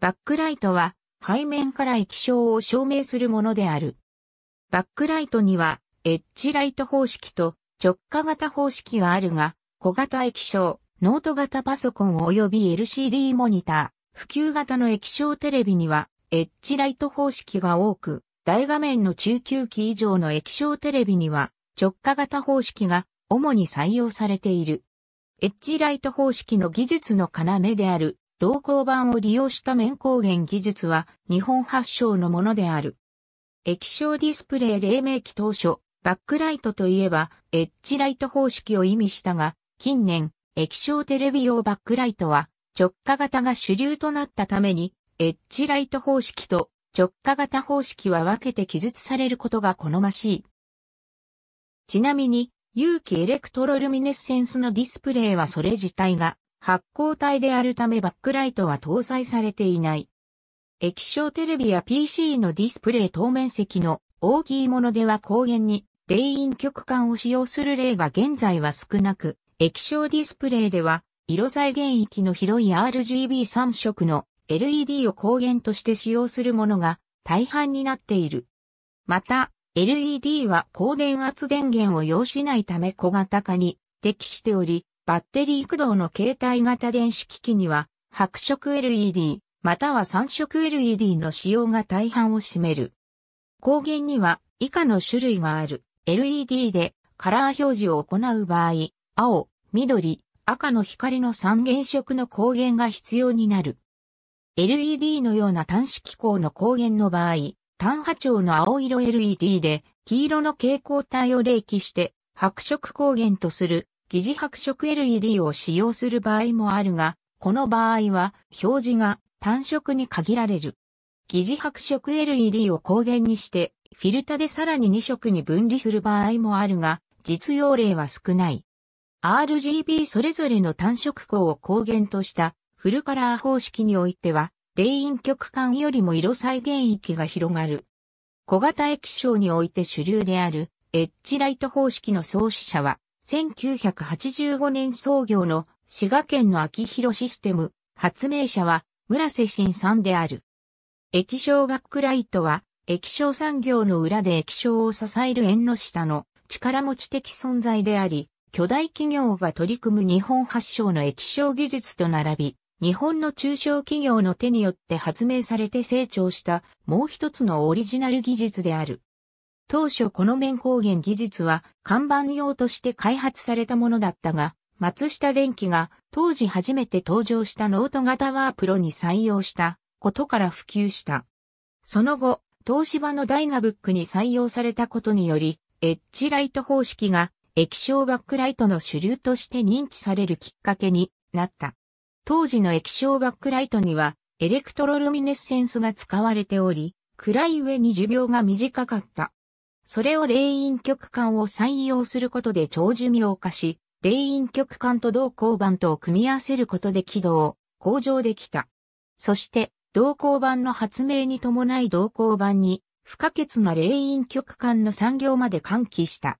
バックライトは背面から液晶を証明するものである。バックライトにはエッジライト方式と直下型方式があるが、小型液晶、ノート型パソコン及び LCD モニター、普及型の液晶テレビにはエッジライト方式が多く、大画面の中級機以上の液晶テレビには直下型方式が主に採用されている。エッジライト方式の技術の要である同鉱板を利用した面光源技術は日本発祥のものである。液晶ディスプレイ黎明期当初、バックライトといえばエッジライト方式を意味したが、近年、液晶テレビ用バックライトは直下型が主流となったために、エッジライト方式と直下型方式は分けて記述されることが好ましい。ちなみに、有機エレクトロルミネッセンスのディスプレイはそれ自体が発光体であるためバックライトは搭載されていない。液晶テレビや PC のディスプレイ等面積の大きいものでは光源に霊陰極管を使用する例が現在は少なく、液晶ディスプレイでは色彩原域の広い RGB3 色の LED を光源として使用するものが大半になっている。また、LED は高電圧電源を要しないため小型化に適しており、バッテリー駆動の携帯型電子機器には、白色 LED、または三色 LED の使用が大半を占める。光源には以下の種類がある。LED でカラー表示を行う場合、青、緑、赤の光の三原色の光源が必要になる。LED のような端子機構の光源の場合、単波長の青色 LED で黄色の蛍光体を冷気して白色光源とする疑似白色 LED を使用する場合もあるが、この場合は表示が単色に限られる。疑似白色 LED を光源にして、フィルタでさらに2色に分離する場合もあるが、実用例は少ない。RGB それぞれの単色光を光源としたフルカラー方式においては、レイン極間よりも色再現域が広がる。小型液晶において主流であるエッジライト方式の創始者は1985年創業の滋賀県の秋広システム、発明者は村瀬新さんである。液晶バックライトは液晶産業の裏で液晶を支える縁の下の力持ち的存在であり、巨大企業が取り組む日本発祥の液晶技術と並び、日本の中小企業の手によって発明されて成長したもう一つのオリジナル技術である。当初この面光源技術は看板用として開発されたものだったが、松下電機が当時初めて登場したノート型ワープロに採用したことから普及した。その後、東芝のダイナブックに採用されたことにより、エッジライト方式が液晶バックライトの主流として認知されるきっかけになった。当時の液晶バックライトにはエレクトロルミネッセンスが使われており、暗い上に寿命が短かった。それを霊院局間を採用することで長寿命化し、霊院局間と同交番とを組み合わせることで軌道を向上できた。そして、同交番の発明に伴い同交番に不可欠な霊院局間の産業まで喚起した。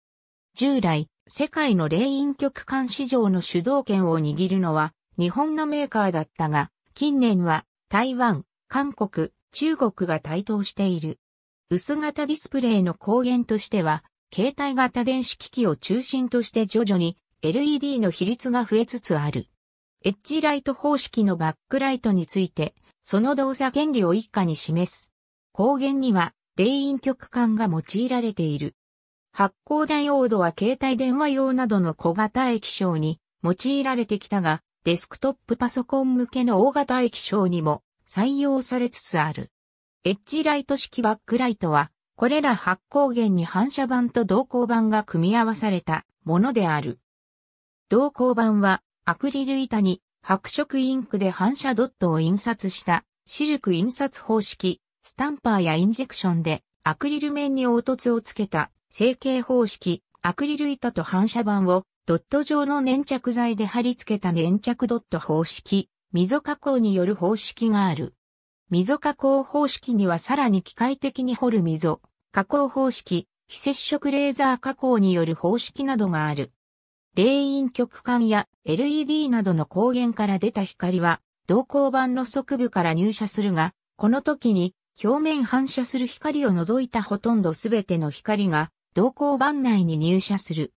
従来、世界の霊院局間市場の主導権を握るのは日本のメーカーだったが、近年は台湾、韓国、中国が台頭している。薄型ディスプレイの光源としては、携帯型電子機器を中心として徐々に LED の比率が増えつつある。エッジライト方式のバックライトについて、その動作原理を一家に示す。光源には、レイン極管が用いられている。発光ダイオードは携帯電話用などの小型液晶に用いられてきたが、デスクトップパソコン向けの大型液晶にも採用されつつある。エッジライト式バックライトは、これら発光源に反射板と同光板が組み合わされたものである。同光板は、アクリル板に白色インクで反射ドットを印刷したシルク印刷方式、スタンパーやインジェクションでアクリル面に凹凸をつけた成形方式、アクリル板と反射板をドット状の粘着剤で貼り付けた粘着ドット方式、溝加工による方式がある。溝加工方式にはさらに機械的に掘る溝、加工方式、非接触レーザー加工による方式などがある。霊因極管や LED などの光源から出た光は、銅光板の側部から入射するが、この時に表面反射する光を除いたほとんどすべての光が銅光板内に入射する。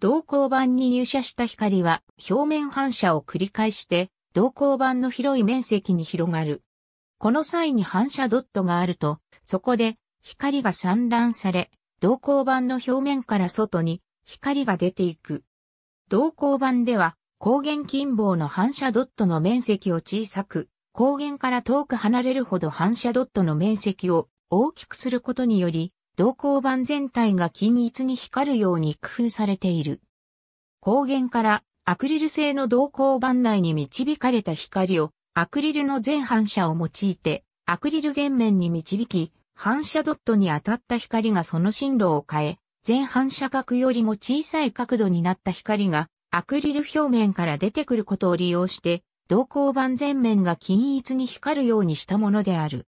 銅光板に入射した光は表面反射を繰り返して銅光板の広い面積に広がる。この際に反射ドットがあると、そこで光が散乱され、動向板の表面から外に光が出ていく。動向板では光源近傍の反射ドットの面積を小さく、光源から遠く離れるほど反射ドットの面積を大きくすることにより、動向板全体が均一に光るように工夫されている。光源からアクリル製の動向板内に導かれた光をアクリルの全反射を用いて、アクリル全面に導き、反射ドットに当たった光がその進路を変え、全反射角よりも小さい角度になった光がアクリル表面から出てくることを利用して、同光板全面が均一に光るようにしたものである。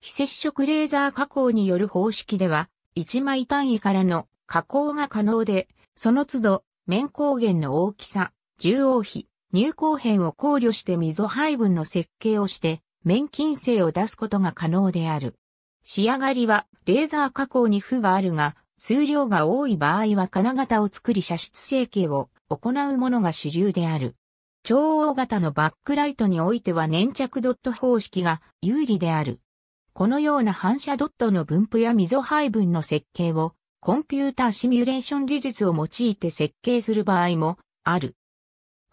非接触レーザー加工による方式では、1枚単位からの加工が可能で、その都度、面光源の大きさ、重応比、入口編を考慮して溝配分の設計をして、面金性を出すことが可能である。仕上がりは、レーザー加工に負があるが、数量が多い場合は金型を作り射出成形を行うものが主流である。超大型のバックライトにおいては粘着ドット方式が有利である。このような反射ドットの分布や溝配分の設計をコンピューターシミュレーション技術を用いて設計する場合もある。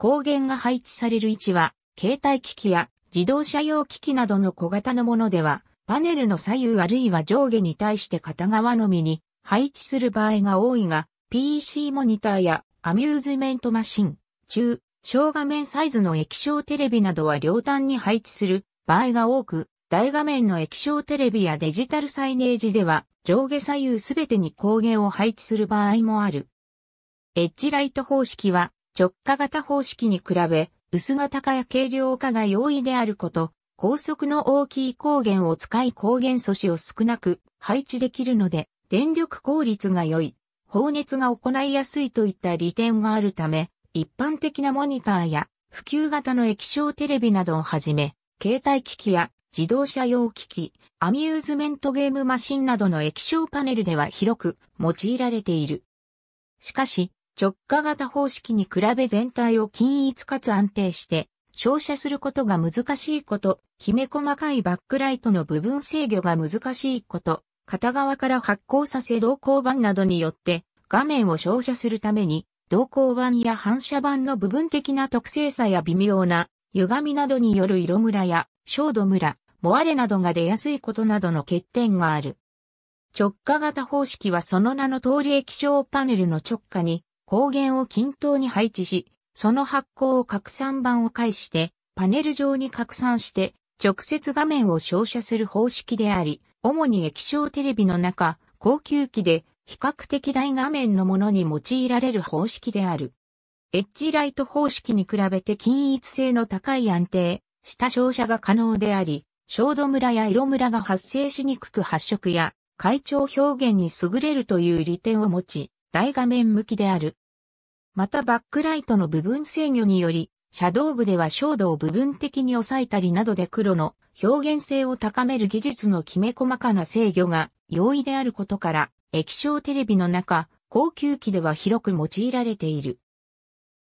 光源が配置される位置は、携帯機器や自動車用機器などの小型のものでは、パネルの左右あるいは上下に対して片側のみに配置する場合が多いが、PC モニターやアミューズメントマシン、中、小画面サイズの液晶テレビなどは両端に配置する場合が多く、大画面の液晶テレビやデジタルサイネージでは上下左右すべてに光源を配置する場合もある。エッジライト方式は直下型方式に比べ、薄型化や軽量化が容易であること、高速の大きい光源を使い光源素子を少なく配置できるので、電力効率が良い、放熱が行いやすいといった利点があるため、一般的なモニターや普及型の液晶テレビなどをはじめ、携帯機器や自動車用機器、アミューズメントゲームマシンなどの液晶パネルでは広く用いられている。しかし、直下型方式に比べ全体を均一かつ安定して照射することが難しいこと、きめ細かいバックライトの部分制御が難しいこと、片側から発光させ動光板などによって画面を照射するために動光板や反射板の部分的な特性差や微妙な歪みなどによる色ムラや照度ムラ、モアレなどが出やすいことなどの欠点がある。直下型方式はその名の通り液晶パネルの直下に光源を均等に配置し、その発光を拡散板を介して、パネル上に拡散して、直接画面を照射する方式であり、主に液晶テレビの中、高級機で比較的大画面のものに用いられる方式である。エッジライト方式に比べて均一性の高い安定した照射が可能であり、照度ムラや色ムラが発生しにくく発色や、階調表現に優れるという利点を持ち、大画面向きである。またバックライトの部分制御により、シャドウ部では照度を部分的に抑えたりなどで黒の表現性を高める技術のきめ細かな制御が容易であることから、液晶テレビの中、高級機では広く用いられている。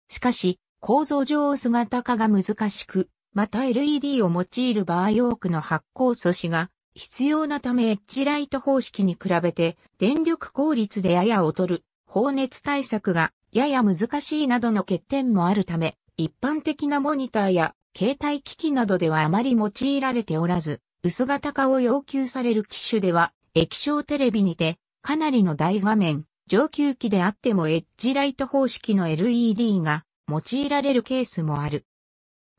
しかし、構造上姿化が難しく、また LED を用いる場合多くの発光素子が必要なためエッジライト方式に比べて電力効率でやや劣る放熱対策がやや難しいなどの欠点もあるため、一般的なモニターや携帯機器などではあまり用いられておらず、薄型化を要求される機種では、液晶テレビにて、かなりの大画面、上級機であってもエッジライト方式の LED が用いられるケースもある。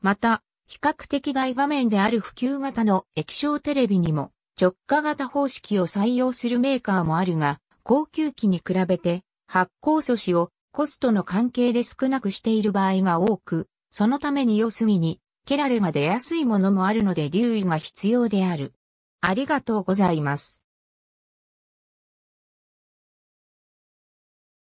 また、比較的大画面である普及型の液晶テレビにも直下型方式を採用するメーカーもあるが、高級機に比べて発光素子をコストの関係で少なくしている場合が多く、そのために四隅に、ケラレが出やすいものもあるので留意が必要である。ありがとうございます。